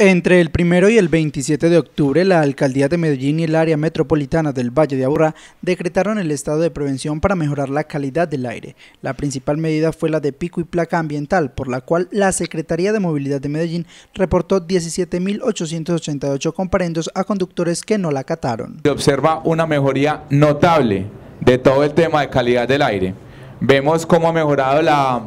Entre el 1 y el 27 de octubre, la Alcaldía de Medellín y el área metropolitana del Valle de Aburrá decretaron el estado de prevención para mejorar la calidad del aire. La principal medida fue la de pico y placa ambiental, por la cual la Secretaría de Movilidad de Medellín reportó 17.888 comparendos a conductores que no la acataron. Se observa una mejoría notable de todo el tema de calidad del aire. Vemos cómo ha mejorado la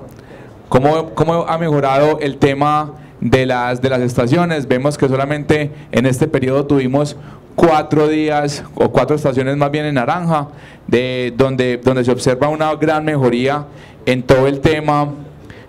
¿Cómo, ha mejorado el tema de las, de las estaciones? Vemos que solamente en este periodo tuvimos cuatro días o cuatro estaciones más bien en naranja, de, donde, donde se observa una gran mejoría en todo el tema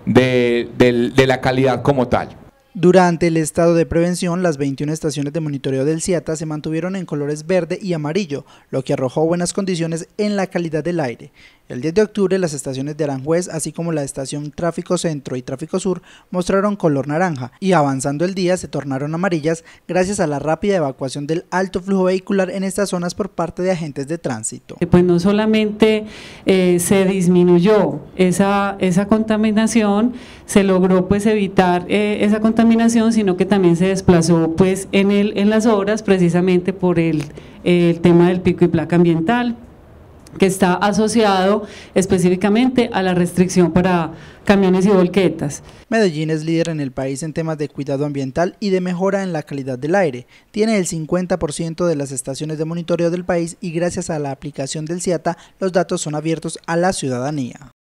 de, de la calidad como tal. Durante el estado de prevención, las 21 estaciones de monitoreo del CIATA se mantuvieron en colores verde y amarillo, lo que arrojó buenas condiciones en la calidad del aire. El 10 de octubre las estaciones de Aranjuez, así como la estación Tráfico Centro y Tráfico Sur, mostraron color naranja y avanzando el día se tornaron amarillas gracias a la rápida evacuación del alto flujo vehicular en estas zonas por parte de agentes de tránsito. Eh, pues no solamente eh, se disminuyó esa, esa contaminación, se logró pues evitar eh, esa contaminación, sino que también se desplazó pues en, el, en las obras precisamente por el, el tema del pico y placa ambiental que está asociado específicamente a la restricción para camiones y volquetas. Medellín es líder en el país en temas de cuidado ambiental y de mejora en la calidad del aire. Tiene el 50% de las estaciones de monitoreo del país y gracias a la aplicación del CIATA los datos son abiertos a la ciudadanía.